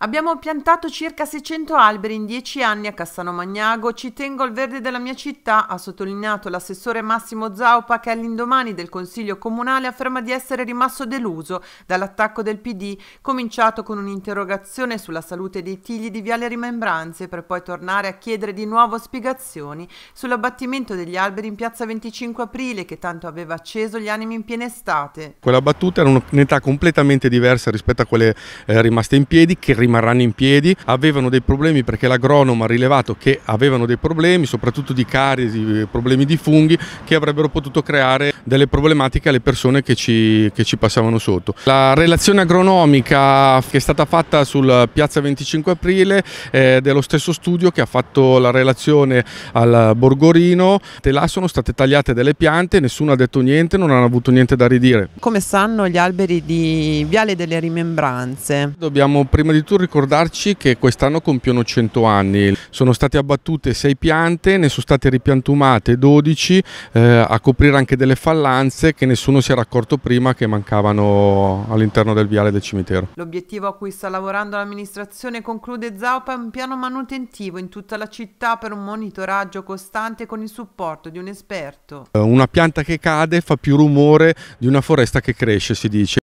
Abbiamo piantato circa 600 alberi in 10 anni a Cassano Magnago, ci tengo al verde della mia città, ha sottolineato l'assessore Massimo Zaupa che all'indomani del Consiglio Comunale afferma di essere rimasto deluso dall'attacco del PD, cominciato con un'interrogazione sulla salute dei tigli di Viale Rimembranze per poi tornare a chiedere di nuovo spiegazioni sull'abbattimento degli alberi in piazza 25 aprile che tanto aveva acceso gli animi in piena estate. Quella battuta era un'età completamente diversa rispetto a quelle eh, rimaste in piedi che rimarranno in piedi, avevano dei problemi perché l'agronomo ha rilevato che avevano dei problemi, soprattutto di carisi, eh, problemi di funghi, che avrebbero potuto creare delle problematiche alle persone che ci, che ci passavano sotto. La relazione agronomica che è stata fatta sul Piazza 25 Aprile è eh, dello stesso studio che ha fatto la relazione al Borgorino, e là sono state tagliate delle piante, nessuno ha detto niente, non hanno avuto niente da ridire. Come stanno gli alberi di Viale delle Rimembranze? Dobbiamo prima di tutto ricordarci che quest'anno compiono 100 anni, sono state abbattute 6 piante, ne sono state ripiantumate 12 eh, a coprire anche delle fallanze che nessuno si era accorto prima che mancavano all'interno del viale del cimitero. L'obiettivo a cui sta lavorando l'amministrazione conclude Zaupa è un piano manutentivo in tutta la città per un monitoraggio costante con il supporto di un esperto. Eh, una pianta che cade fa più rumore di una foresta che cresce si dice.